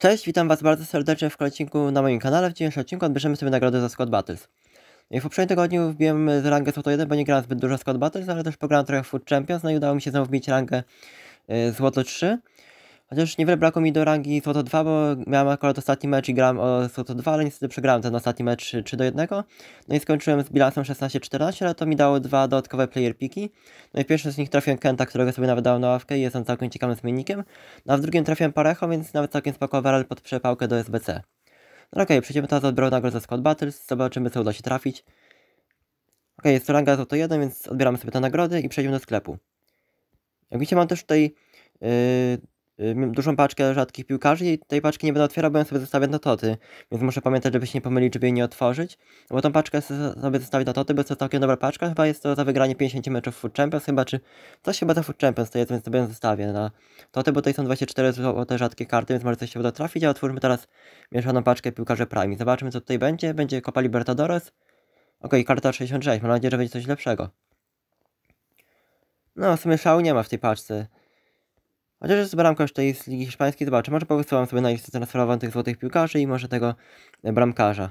Cześć, witam Was bardzo serdecznie w kolejcinku na moim kanale. W dzisiejszym odcinku odbierzemy sobie nagrodę za Squad Battles. W poprzednim tygodniu wbiłem z rangę Złoto 1, bo nie grałem zbyt dużo Squad Battles, ale też pograłem trochę Food Champions, no i udało mi się znowu wbić rangę y, Złoto 3. Chociaż niewiele brakło mi do rangi Soto 2, bo miałem akurat ostatni mecz i grałem o Soto 2, ale niestety przegrałem ten ostatni mecz 3 do 1. No i skończyłem z bilansem 16-14, ale to mi dało dwa dodatkowe player piki. No i pierwszy z nich trafiłem Kenta, którego sobie nawet dałem na ławkę i jest on całkiem ciekawym zmiennikiem. No a w drugim trafiłem Parecho, więc nawet całkiem spoko warel pod przepałkę do SBC. No okej, okay, przejdziemy teraz do odbioru nagród ze Squad Battles, zobaczymy co uda się trafić. Ok, jest to ranga Soto 1, więc odbieramy sobie te nagrody i przejdziemy do sklepu. Jak widzicie mam też tutaj... Yy, Y, dużą paczkę rzadkich piłkarzy i tej paczki nie będę otwierał, bo ją sobie zostawię na toty. Więc muszę pamiętać, żeby się nie pomylić, żeby jej nie otworzyć. Bo tą paczkę sobie zostawię na toty, bo to całkiem dobra paczka. Chyba jest to za wygranie 50 meczów Food Champions, chyba czy coś chyba za Food Champions to jest, więc sobie ją zostawię na toty, bo tutaj są 24 złote rzadkie karty, więc może coś się uda trafić. A otwórzmy teraz mieszaną paczkę piłkarzy Prime. Zobaczmy, co tutaj będzie. Będzie Copa Libertadores. ok karta 66. Mam nadzieję, że będzie coś lepszego. No, w sumie szału nie ma w tej paczce. Chociaż jest bramkarz tej z Ligi Hiszpańskiej, zobaczę, może powysyłam sobie na listę transferową tych złotych piłkarzy i może tego e, bramkarza.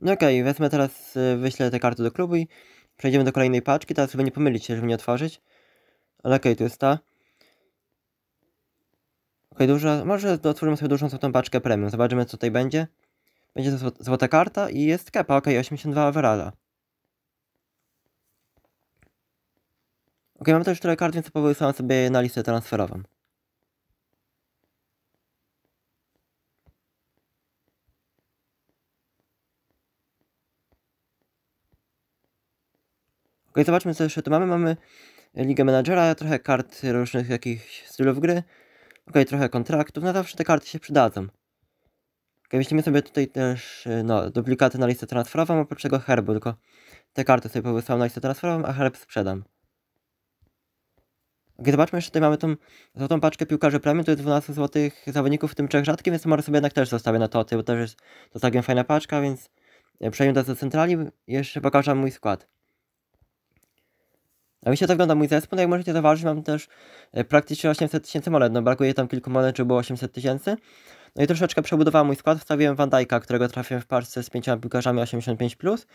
No okej, okay, wezmę teraz, e, wyślę te karty do klubu i przejdziemy do kolejnej paczki. Teraz żeby nie pomylić się, żeby nie otworzyć. Ale okej, okay, tu jest ta. Okej, duża, może otworzymy sobie dużą tą paczkę premium, zobaczymy co tutaj będzie. Będzie to złota karta i jest kepa, ok, 82 overalla. Ok, mam też 4 kart, więc powoływałem sobie na listę transferową. Ok, zobaczmy co jeszcze tu mamy. Mamy Ligę Menadżera, trochę kart różnych jakichś stylów gry ok, trochę kontraktów, no zawsze te karty się przydadzą. Ok, weźmiemy sobie tutaj też, e, no, duplikaty na listę transferową oprócz tego herbu, tylko te karty sobie powysłałem na listę transferową, a herb sprzedam. Ok, zobaczmy jeszcze tutaj mamy tą złotą paczkę piłkarzy premium, to jest 12 złotych zawodników, w tym trzech rzadkich, więc może sobie jednak też zostawię na toty, bo też jest to całkiem fajna paczka, więc e, przejdę do centrali, jeszcze pokażę mój skład. A mi się tak wygląda mój zespół. No jak możecie zauważyć, mam też e, praktycznie 800 tysięcy monet. No brakuje tam kilku monet, żeby było 800 tysięcy. No i troszeczkę przebudowałem mój skład. Wstawiłem Van Dijk'a, którego trafiłem w parce z pięcioma piłkarzami 85+. Plus.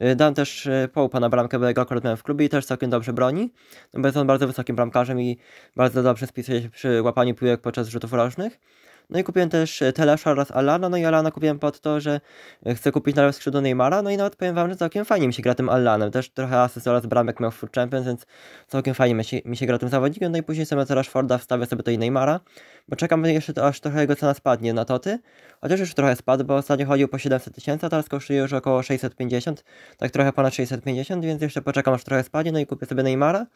E, Dam też e, połupa na bramkę, bo jego akurat miałem w klubie i też całkiem dobrze broni. No bo jest on bardzo wysokim bramkarzem i bardzo dobrze spisuje się przy łapaniu piłek podczas rzutów rożnych. No i kupiłem też e, Telesza oraz Alana, no i Alana kupiłem pod to, że e, chcę kupić nawet skrzydło Neymara, no i nawet powiem wam, że całkiem fajnie mi się gra tym Alanem, też trochę asyst oraz bramek miał w Food Champions, więc całkiem fajnie mi się, mi się gra tym zawodnikiem, no i później sobie co Rashforda wstawię sobie to i Neymara, bo czekam jeszcze aż trochę jego cena spadnie na toty, chociaż już trochę spadł, bo ostatnio chodził po 700 tysięcy, a teraz kosztuje już około 650, tak trochę ponad 650, więc jeszcze poczekam aż trochę spadnie, no i kupię sobie Neymara.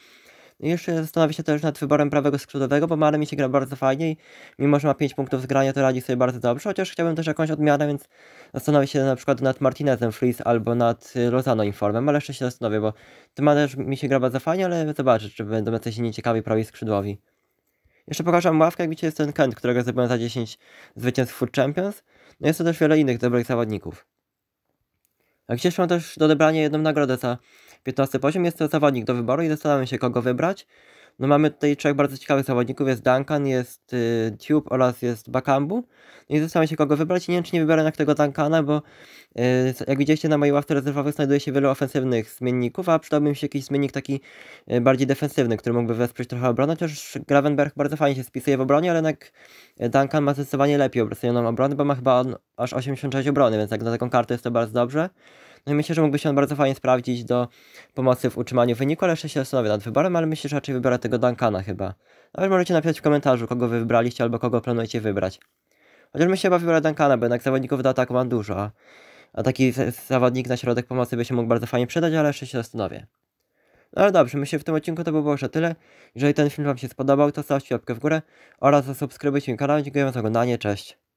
Jeszcze zastanowię się też nad wyborem prawego skrzydłowego, bo Mare mi się gra bardzo fajnie i mimo, że ma 5 punktów zgrania, to radzi sobie bardzo dobrze, chociaż chciałbym też jakąś odmianę, więc zastanowię się na przykład nad Martinezem Fries albo nad y, Lozano Informem, ale jeszcze się zastanowię, bo Tyma też mi się gra bardzo fajnie, ale zobaczę, czy będą jacyś nieciekawi prawi skrzydłowi. Jeszcze pokażę ławkę, jak widzicie jest ten Kent, którego zrobiłem za 10 zwycięstw Food Champions. No jest to też wiele innych dobrych zawodników. Gdzieś mam też do odebrania jedną nagrodę za 15 poziom. Jest to zawodnik do wyboru i zastanawiam się, kogo wybrać. No mamy tutaj trzech bardzo ciekawych zawodników, jest Duncan, jest y, Tube oraz jest Bakambu. No i zastanawiam się kogo wybrać, nie wiem czy nie wybiorę jednak tego Duncana, bo y, jak widzieliście na mojej ławce rezerwowej znajduje się wiele ofensywnych zmienników, a przydałbym mi się jakiś zmiennik taki y, bardziej defensywny, który mógłby wesprzeć trochę obronę, chociaż Gravenberg bardzo fajnie się spisuje w obronie, ale jednak y, Duncan ma zdecydowanie lepiej obrocenioną obronę, bo ma chyba on aż 86 obrony, więc jak na taką kartę jest to bardzo dobrze. No i myślę, że mógłby się on bardzo fajnie sprawdzić do pomocy w utrzymaniu wyniku, ale jeszcze się zastanowię nad wyborem, ale myślę, że raczej wybiorę tego Duncana chyba. nawet no możecie napisać w komentarzu, kogo wy wybraliście albo kogo planujecie wybrać. Chociaż myślę, chyba wybiorę Duncana, bo jednak zawodników do ataku mam dużo, a, a taki zawodnik na środek pomocy by się mógł bardzo fajnie przydać, ale jeszcze się zastanowię. No ale dobrze, myślę, że w tym odcinku to by było już na tyle. Jeżeli ten film Wam się spodobał, to zostawcie łapkę w górę oraz zasubskrybujcie mi kanał. Dziękuję za oglądanie, cześć.